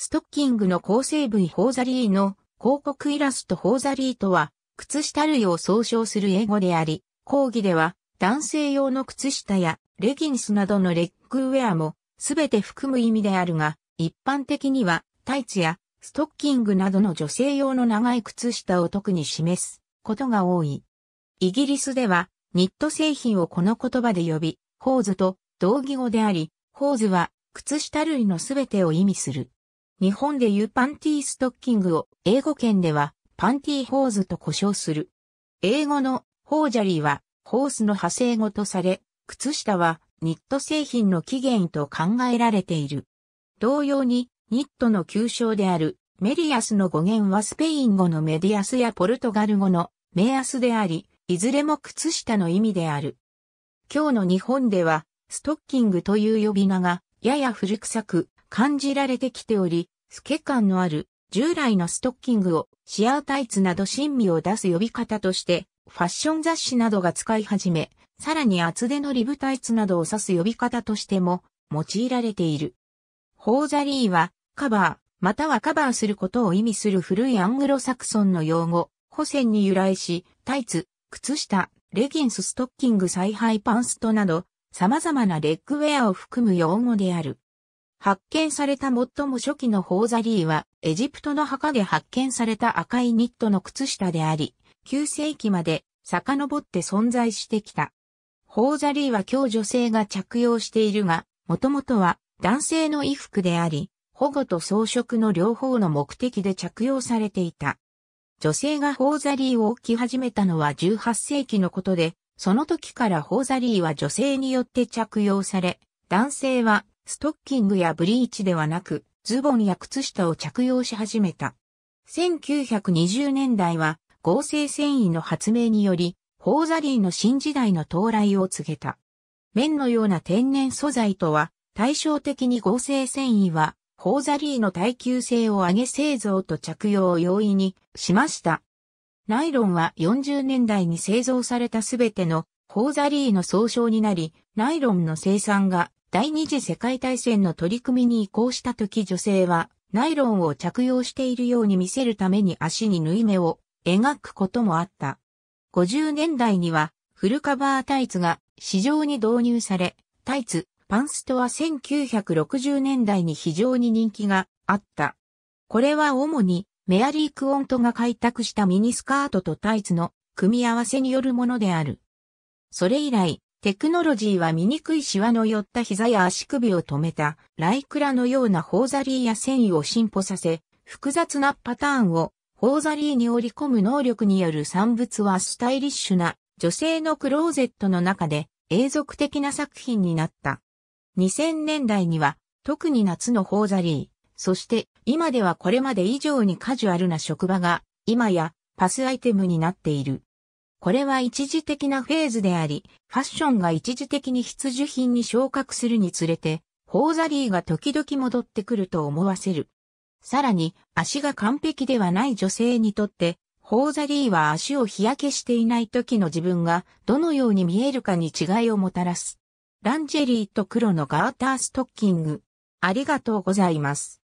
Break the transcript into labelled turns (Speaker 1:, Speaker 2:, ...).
Speaker 1: ストッキングの構成部位ホーザリーの広告イラストホーザリーとは、靴下類を総称する英語であり、講義では男性用の靴下やレギンスなどのレッグウェアもすべて含む意味であるが、一般的にはタイツやストッキングなどの女性用の長い靴下を特に示すことが多い。イギリスではニット製品をこの言葉で呼び、ホーズと同義語であり、ホーズは靴下類のすべてを意味する。日本でいうパンティーストッキングを英語圏ではパンティーホーズと呼称する。英語のホージャリーはホースの派生語とされ、靴下はニット製品の起源と考えられている。同様にニットの旧称であるメリアスの語源はスペイン語のメディアスやポルトガル語のメアスであり、いずれも靴下の意味である。今日の日本ではストッキングという呼び名がやや古臭く感じられてきており、透け感のある従来のストッキングをシアータイツなど新味を出す呼び方として、ファッション雑誌などが使い始め、さらに厚手のリブタイツなどを指す呼び方としても用いられている。ホーザリーはカバー、またはカバーすることを意味する古いアングロサクソンの用語、古選に由来し、タイツ、靴下、レギンスストッキング再配パンストなど、様々なレッグウェアを含む用語である。発見された最も初期のホーザリーは、エジプトの墓で発見された赤いニットの靴下であり、9世紀まで遡って存在してきた。ホーザリーは今日女性が着用しているが、もともとは男性の衣服であり、保護と装飾の両方の目的で着用されていた。女性がホーザリーを置き始めたのは18世紀のことで、その時からホーザリーは女性によって着用され、男性はストッキングやブリーチではなく、ズボンや靴下を着用し始めた。1920年代は合成繊維の発明により、ホーザリーの新時代の到来を告げた。綿のような天然素材とは、対照的に合成繊維は、ホーザリーの耐久性を上げ製造と着用を容易にしました。ナイロンは40年代に製造されたすべてのホーザリーの総称になり、ナイロンの生産が第二次世界大戦の取り組みに移行した時女性はナイロンを着用しているように見せるために足に縫い目を描くこともあった。50年代にはフルカバータイツが市場に導入され、タイツ、パンストは1960年代に非常に人気があった。これは主にメアリー・クオントが開拓したミニスカートとタイツの組み合わせによるものである。それ以来、テクノロジーは醜いシワの寄った膝や足首を止めた、ライクラのようなホーザリーや繊維を進歩させ、複雑なパターンをホーザリーに織り込む能力による産物はスタイリッシュな女性のクローゼットの中で永続的な作品になった。2000年代には特に夏のホーザリー、そして今ではこれまで以上にカジュアルな職場が今やパスアイテムになっている。これは一時的なフェーズであり、ファッションが一時的に必需品に昇格するにつれて、ホーザリーが時々戻ってくると思わせる。さらに、足が完璧ではない女性にとって、ホーザリーは足を日焼けしていない時の自分がどのように見えるかに違いをもたらす。ランジェリーと黒のガーターストッキング。ありがとうございます。